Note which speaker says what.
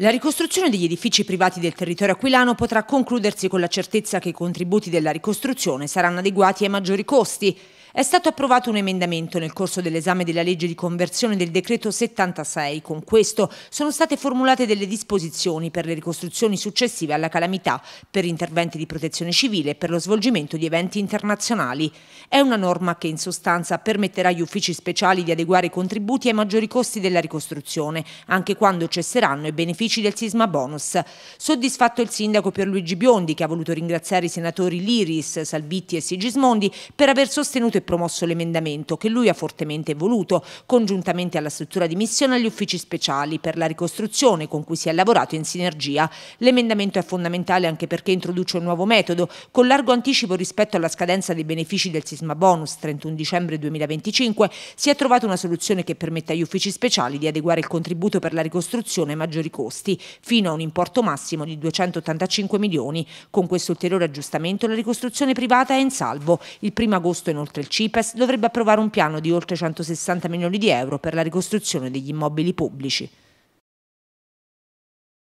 Speaker 1: La ricostruzione degli edifici privati del territorio aquilano potrà concludersi con la certezza che i contributi della ricostruzione saranno adeguati ai maggiori costi. È stato approvato un emendamento nel corso dell'esame della legge di conversione del decreto 76. Con questo sono state formulate delle disposizioni per le ricostruzioni successive alla calamità, per interventi di protezione civile e per lo svolgimento di eventi internazionali. È una norma che in sostanza permetterà agli uffici speciali di adeguare i contributi ai maggiori costi della ricostruzione, anche quando cesseranno i benefici del sisma bonus. Soddisfatto il sindaco Pierluigi Biondi che ha voluto ringraziare i senatori Liris, Salvitti e Sigismondi per aver sostenuto e promosso l'emendamento che lui ha fortemente voluto, congiuntamente alla struttura di missione e agli uffici speciali per la ricostruzione con cui si è lavorato in sinergia. L'emendamento è fondamentale anche perché introduce un nuovo metodo, con largo anticipo rispetto alla scadenza dei benefici del sisma bonus 31 dicembre 2025, si è trovata una soluzione che permette agli uffici speciali di adeguare il contributo per la ricostruzione ai maggiori costi, fino a un importo massimo di 285 milioni. Con questo ulteriore aggiustamento la ricostruzione privata è in salvo. Il 1 agosto inoltre il CIPES dovrebbe approvare un piano di oltre 160 milioni di euro per la ricostruzione degli immobili pubblici.